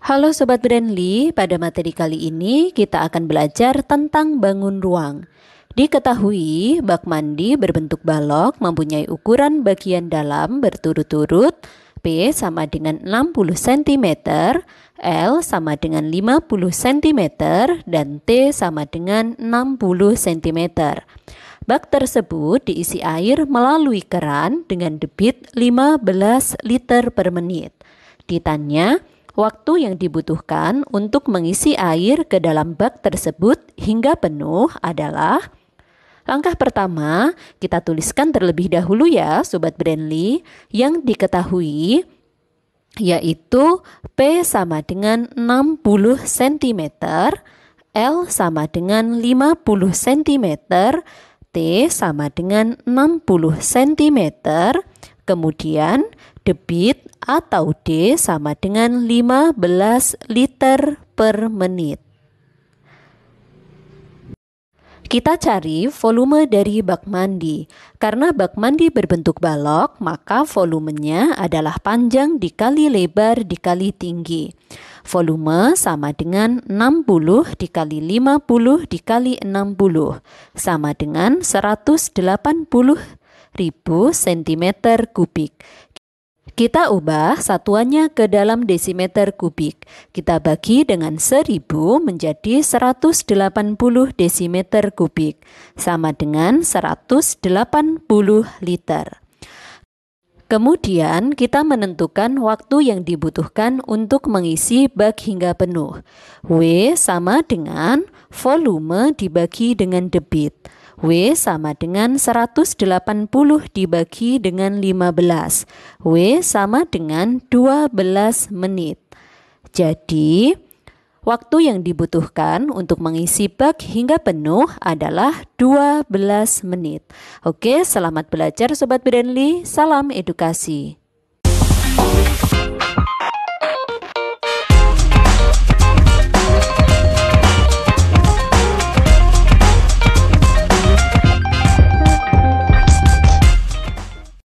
Halo Sobat Brandly, pada materi kali ini kita akan belajar tentang bangun ruang. Diketahui, bak mandi berbentuk balok mempunyai ukuran bagian dalam berturut-turut P sama dengan 60 cm, L sama dengan 50 cm, dan T sama dengan 60 cm. Bak tersebut diisi air melalui keran dengan debit 15 liter per menit. Ditanya, Waktu yang dibutuhkan untuk mengisi air ke dalam bak tersebut hingga penuh adalah Langkah pertama, kita tuliskan terlebih dahulu ya, Sobat Brandly, yang diketahui yaitu P sama dengan 60 cm, L sama dengan 50 cm, T sama dengan 60 cm, kemudian debit atau D sama dengan 15 liter per menit. Kita cari volume dari bak mandi. Karena bak mandi berbentuk balok, maka volumenya adalah panjang dikali lebar dikali tinggi. Volume sama dengan 60 dikali 50 dikali 60 sama dengan 180 ribu cm kubik. Kita ubah satuannya ke dalam desimeter kubik. Kita bagi dengan 1000 menjadi 180 desimeter kubik, sama dengan 180 liter. Kemudian kita menentukan waktu yang dibutuhkan untuk mengisi bak hingga penuh. W sama dengan volume dibagi dengan debit. W sama dengan 180 dibagi dengan 15. W sama dengan 12 menit. Jadi, waktu yang dibutuhkan untuk mengisi bak hingga penuh adalah 12 menit. Oke, selamat belajar Sobat Brandly. Salam edukasi.